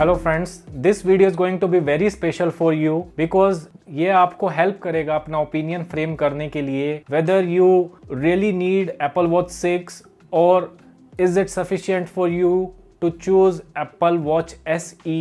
Hello friends this video is going to be very special for you because ये आपको help करेगा अपना opinion frame करने के लिए whether you really need Apple Watch six और is it sufficient for you to choose Apple Watch S E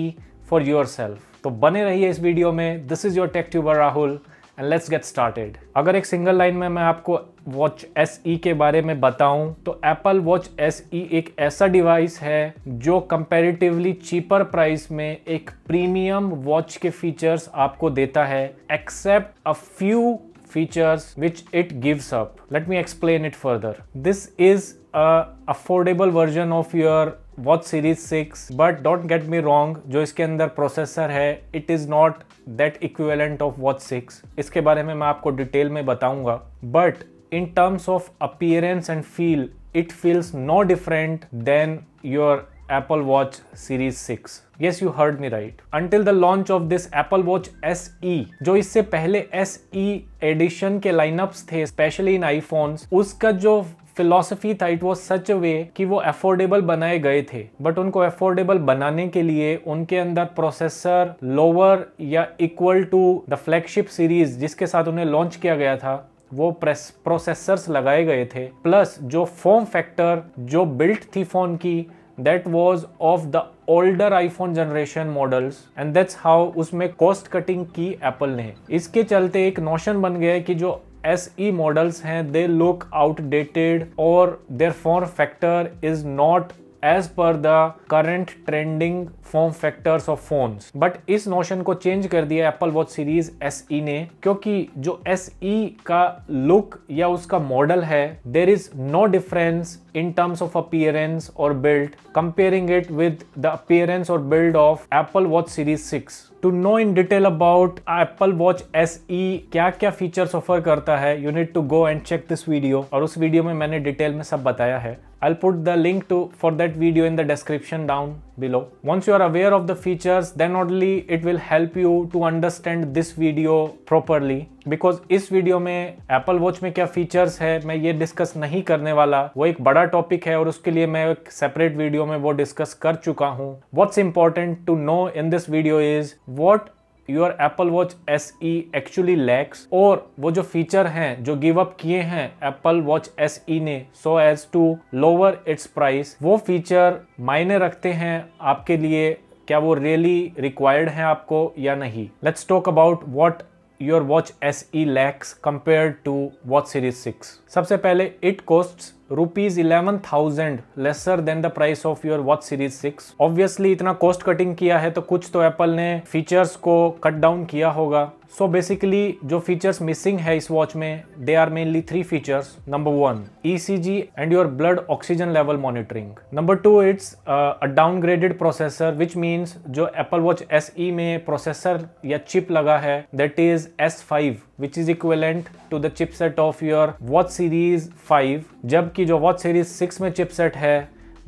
for yourself तो बने रहिए इस वीडियो में this is your tech tuber Rahul and let's get started अगर एक single line में मैं आपको वॉच एस ई के बारे में बताऊं तो एप्पल वॉच एस ई एक ऐसा डिवाइस है जो कंपेरेटिवली चीपर प्राइस में एक प्रीमियम वॉच के फीचर्स आपको देता है except a few features which it gives up let me explain it further this is affordable version of of watch series six but don't get me wrong जो इसके अंदर processor है it is not that equivalent of watch series six बारे में मैं आपको detail में बताऊंगा but in terms of appearance and feel it feels no different than your Apple Watch series six yes you heard me right until the launch of this Apple Watch S E जो इससे पहले S E edition के lineup थे specially in iPhone उसका जो philosophy था it was such अ वे कि वो अफोर्डेबल बनाए गए थे बट उनको अफोर्डेबल बनाने के लिए उनके अंदर प्रोसेसर लोअर या equal to the flagship series जिसके साथ उन्हें लॉन्च किया गया था वो प्रेस प्रोसेसर्स लगाए गए थे प्लस जो फॉर्म फैक्टर जो बिल्ट थी फोन की that was of the older iPhone generation models and that's how उसमें कॉस्ट कटिंग की एप्पल ने इसके चलते एक नोशन बन गया कि जो एस ई मॉडल्स हैं दे लुक आउटडेटेड और their form factor is not as per the current trending form factors of phones but इस नोशन को चेंज कर दिया Apple Watch Series S E ने क्योंकि जो एस ई e का लुक या उसका मॉडल है there is no difference in terms of appearance और build comparing it with the appearance और build of Apple Watch series six to know in detail about Apple Watch S E क्या क्या features offer करता है you to go and check this video और उस video में मैंने detail में सब बताया है I'll put the link to for that video in the description down below. Once you are aware of the features then only it will help you to understand this video properly because इस video में Apple Watch में क्या features है मैं ये discuss नहीं करने वाला वो एक बड़ा टॉपिक है और उसके लिए मैं एक सेपरेट वीडियो में वो डिस्कस कर चुका हूँ what's important to know in this video is what your Apple Watch S E actually lacks और वो जो फीचर हैं जो गिव अप किए हैं एप्पल वॉच एस ई ने so as to lower its price वो फीचर मायने रखते हैं आपके लिए क्या वो रियली really रिक्वायर्ड है आपको या नहीं let's talk about what your Watch S E lacks compare to Watch series six सबसे पहले it cost rupees eleven thousand lesser than the price of your Watch series six obviously इतना cost cutting किया है तो कुछ तो Apple ने features को कट डाउन किया होगा सो so बेसिकली जो फीचर्स मिसिंग है इस वॉच में they are mainly three features number one E C G and your blood oxygen level monitoring number two it's a downgraded processor which means जो Apple Watch S E में processor या chip लगा है that is S five which is equivalent to the chipset of your watch series 5 जबकि जो watch series 6 में chipset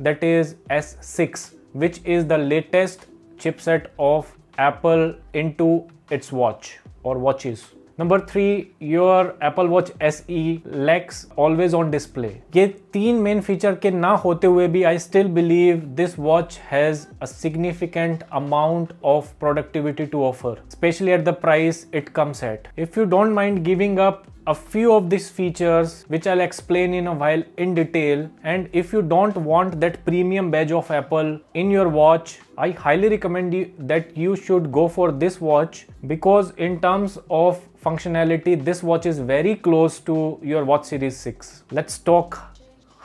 that is S6 which is the latest chipset of Apple into its watch or watches number three your Apple Watch S E lacks always on display ये तीन main feature के ना होते हुए भी I still believe this watch has a significant amount of productivity to offer specially at the price it comes at if you don't mind giving up a few of these features which I'll explain in a while in detail and if you don't want that premium badge of Apple in your watch I highly recommend you that you should go for this watch because in terms of functionality this watch is very close to your watch series 6 let's talk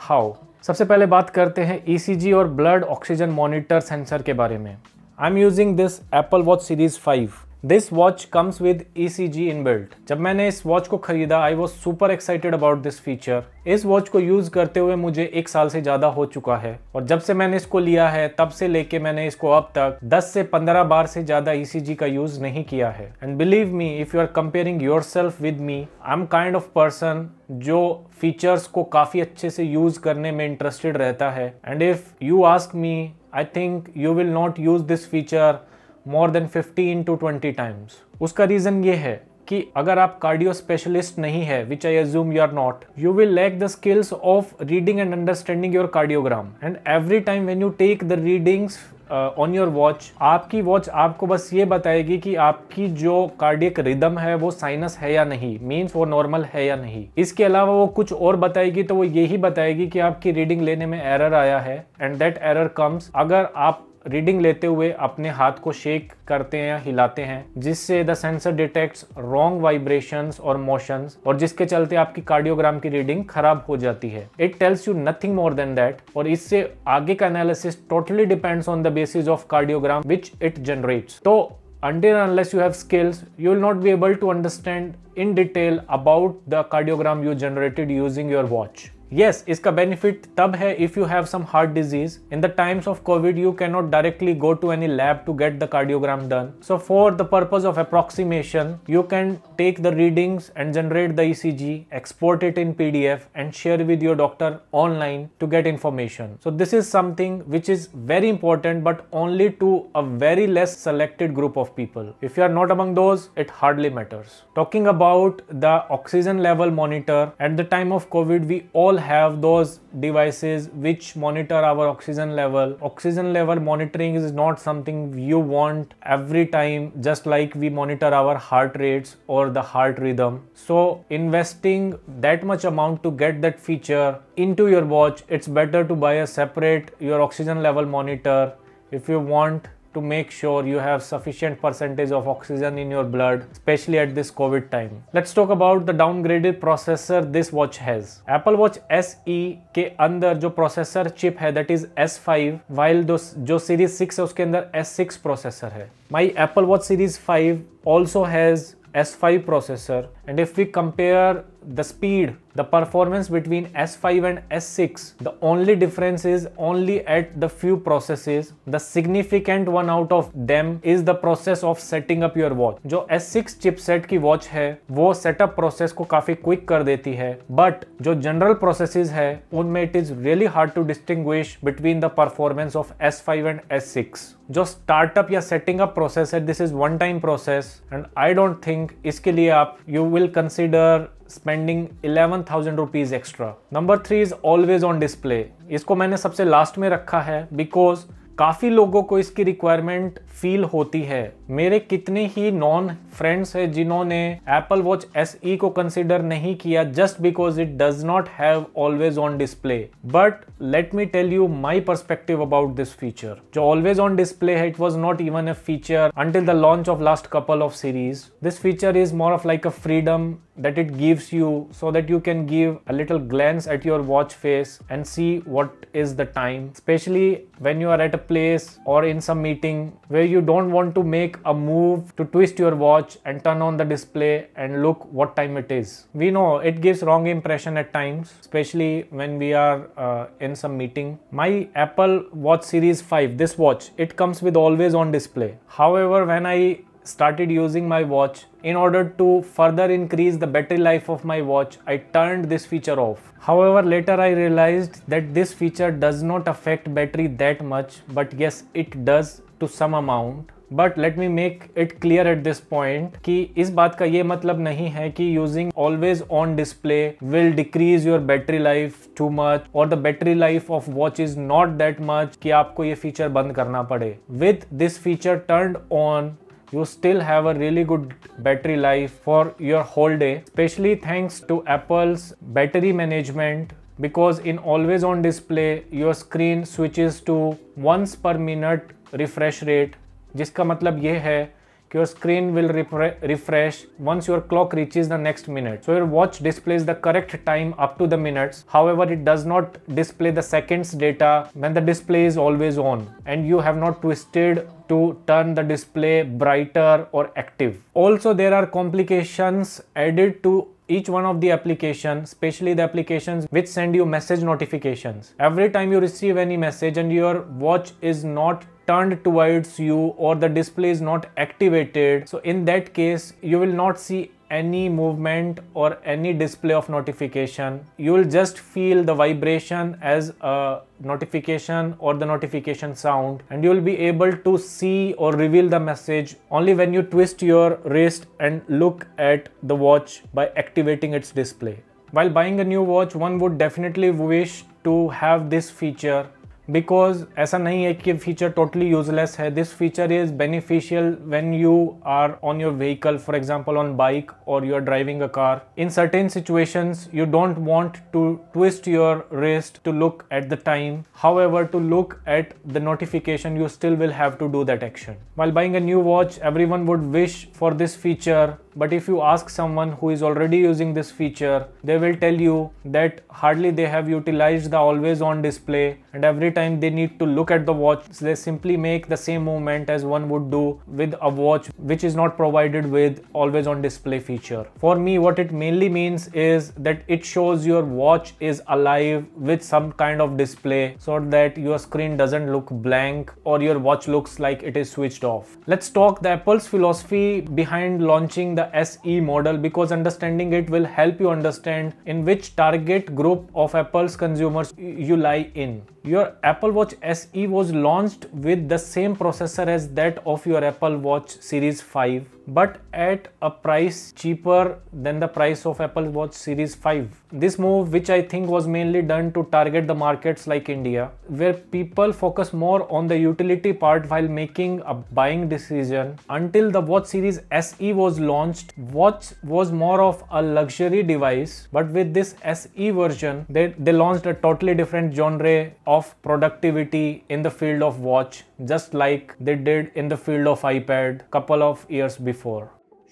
how सबसे पहले बात करते हैं ECG और blood oxygen monitor sensor के बारे में. I'm using this Apple Watch Series 5 this watch comes with E C G inbuilt जब मैंने इस वॉच को खरीदा I was super excited about this feature इस वॉच को यूज़ करते हुए मुझे एक साल से ज़्यादा हो चुका है और जब से मैंने इसको लिया है तब से लेके मैंने इसको अब तक 10 से 15 बार से ज़्यादा ई e का यूज़ नहीं किया है and believe me if you are comparing yourself with me I am kind of person जो फीचर्स को काफ़ी अच्छे से यूज़ करने में इंटरेस्टेड रहता है and if you ask me I think you will not use this feature more than 15 to 20 times उसका रीज़न ये है कि अगर आप कार्डियो स्पेशलिस्ट नहीं है which I assume you are not you will lack the skills of reading and understanding your cardiogram and every time when you take the readings on your watch आपकी watch आपको बस ये बताएगी कि आपकी जो कार्डियक रिदम है वो साइनस है या नहीं मीन्स वो नॉर्मल है या नहीं इसके अलावा वो कुछ और बताएगी तो वो यही बताएगी कि आपकी रीडिंग लेने में एरर आया है एंड दैट एरर कम्स अगर आप रीडिंग लेते हुए अपने हाथ को शेक करते हैं या हिलाते हैं जिससे the sensor detects wrong vibrations और मोशंस और जिसके चलते आपकी कार्डियोग्राम की रीडिंग खराब हो जाती है it tells you nothing more than that और इससे आगे का analysis totally depends on the basis of cardiogram which it generates तो until unless you have skills you will not be able to understand in detail about the cardiogram you generated using your watch Yes, iska benefit tab hai if you have some heart disease. In the times of COVID, you cannot directly go to any lab to get the cardiogram done. So for the purpose of approximation, you can take the readings and generate the ECG, export it in PDF and share with your doctor online to get information. So this is something which is very important, but only to a very less selected group of people. If you are not among those, it hardly matters. Talking about the oxygen level monitor, at the time of COVID, we all all have those devices which monitor our oxygen level. Oxygen level monitoring is not something you want every time just like we monitor our heart rates or the heart rhythm. So investing that much amount to get that feature into your watch, it's better to buy a separate your oxygen level monitor if you want to make sure you have sufficient percentage of oxygen in your blood, especially at this COVID time. Let's talk about the downgraded processor this watch has. Apple Watch SE के अंदर जो processor chip है that S5 the जो Series 6 है उसके अंदर S6 processor है My Apple Watch Series 5 also has has S5 processor and if we compare the speed, the performance between S5 and S6, the only difference is only at the few processes. The significant one out of them is the process of setting up your watch. जो S6 chipset की watch है वो setup process को काफी quick कर देती है But जो general processes है उनमें it is really hard to distinguish between the performance of S5 and S6. जो स्टार्टअप या सेटिंग अप प्रोसेस है this is one time process and I don't think इसके लिए आप you will consider spending eleven thousand rupees extra number three is always on display इसको मैंने सबसे last में रखा है बिकॉज काफ़ी लोगों को इसकी रिक्वायरमेंट फील होती है मेरे कितने ही नॉन फ्रेंड्स हैं जिन्होंने एप्पल वॉच एस ई को कंसिडर नहीं किया just because it does not have always on display but let me tell you my perspective about this feature जो ऑलवेज ऑन डिस्प्ले है it was not even a feature until the launch of last couple of series this feature is more of like a freedom that it gives you so that you can give a little glance at your watch face and see what is the time especially when you are at a place or in some meeting where you don't want to make a move to twist your watch and turn on the display and look what time it is we know it gives wrong impression at times especially when we are uh, in some meeting my apple watch series 5 this watch it comes with always on display however when i started using my watch. In order to further increase the battery life of my watch, I turned this feature off. However, later I realized that this feature does not affect battery that much, but yes, it does to some amount. But let me make it clear at this point कि इस बात का ये मतलब नहीं using always on display will decrease your battery life too much or the battery life of watch is not that much कि आपको ये feature बंद करना पड़े With this feature turned on you still have a really good battery life for your whole day, especially thanks to Apple's battery management because in always on display your screen switches to once per minute refresh rate जिसका मतलब ये है your screen will refresh once your clock reaches the next minute. So your watch displays the correct time up to the minutes. However, it does not display the seconds data when the display is always on and you have not twisted to turn the display brighter or active. Also, there are complications added to each one of the applications, especially the applications which send you message notifications every time you receive any message and your watch is not turned towards you or the display is not activated so in that case you will not see any movement or any display of notification you will just feel the vibration as a notification or the notification sound and you will be able to see or reveal the message only when you twist your wrist and look at the watch by activating its display while buying a new watch one would definitely wish to have this feature because ऐसा नहीं है कि feature totally useless है this feature is beneficial when you are on your vehicle for example on bike और you are driving a car in certain situations you don't want to twist your wrist to look at the time however to look at the notification you still will have to do that action while buying a new watch everyone would wish for this feature but if you ask someone who is already using this feature they will tell you that hardly they have utilized the always on display and every time they need to look at the watch. So they simply make the same movement as one would do with a watch which is not provided with always on display feature. For me, what it mainly means is that it shows your watch is alive with some kind of display so that your screen doesn't look blank or your watch looks like it is switched off. Let's talk the Apple's philosophy behind launching the SE model because understanding it will help you understand in which target group of Apple's consumers you lie in your Apple Watch SE was launched with the same processor as that of your Apple Watch Series 5 but at a price cheaper than the price of Apple Watch Series 5. This move which I think was mainly done to target the markets like India where people focus more on the utility part while making a buying decision. Until the Watch Series SE was launched, Watch was more of a luxury device but with this SE version they, they launched a totally different genre of productivity in the field of watch just like they did in the field of iPad couple of years before 2024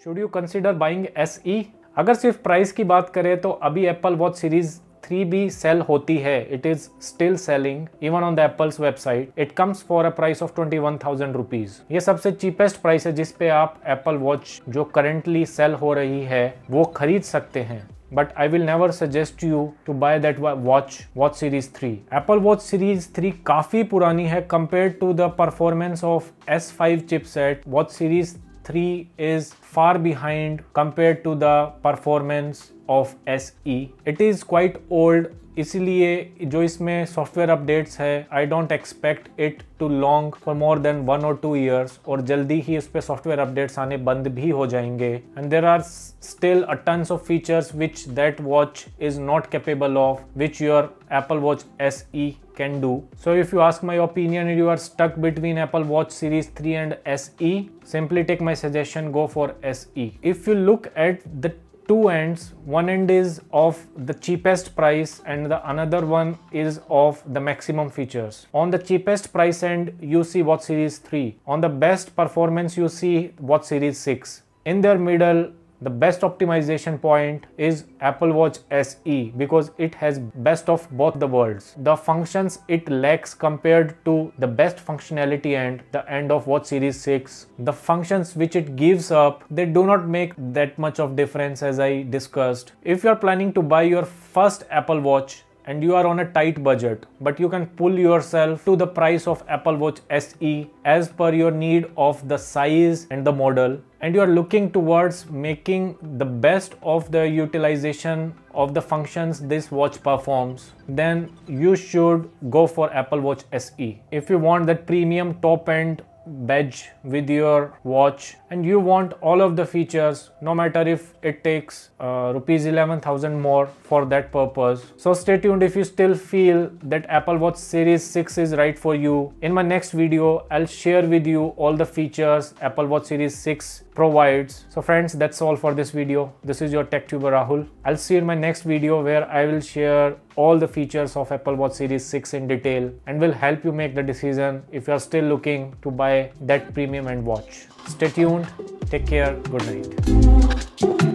should you consider buying S E अगर सिर्फ price की बात करें तो अभी Apple Watch series three बी sale होती है it is still selling even on the Apple's website it comes for a price of twenty one thousand rupees ये सबसे चीपेस्ट प्राइस है जिसपे आप एप्पल वॉच जो करेंटली सेल हो रही है वो खरीद सकते हैं but I will never suggest you to buy that watch watch series three Apple Watch series three काफी पुरानी है compare to the performance of S five chipset watch series 3 is far behind compared to the performance of SE. It is quite old इसीलिए जो इसमें software updates है I don't expect it to long for more than one और two years और जल्दी ही इस पर software updates आने बंद भी हो जाएंगे and there are still a tons of features which that watch is not capable of which your Apple Watch S E can do so if you ask my opinion you are stuck between Apple Watch series three and S E simply take my suggestion go for S E if you look at the two ends one end is of the cheapest price and the another one is of the maximum features on the cheapest price end you see watch series 3 on the best performance you see watch series 6 in their middle the best optimization point is Apple Watch SE because it has best of both the worlds. The functions it lacks compared to the best functionality and the end of Watch Series 6. The functions which it gives up, they do not make that much of difference as I discussed. If you are planning to buy your first Apple Watch, and you are on a tight budget but you can pull yourself to the price of Apple Watch SE as per your need of the size and the model and you are looking towards making the best of the utilization of the functions this watch performs then you should go for Apple Watch SE if you want that premium top end badge with your watch and you want all of the features no matter if it takes uh, rupees 11000 more for that purpose so stay tuned if you still feel that apple watch series 6 is right for you in my next video i'll share with you all the features apple watch series 6 provides. So friends, that's all for this video. This is your TechTuber Rahul. I'll see you in my next video where I will share all the features of Apple Watch Series 6 in detail and will help you make the decision if you are still looking to buy that premium and watch. Stay tuned, take care, good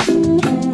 night.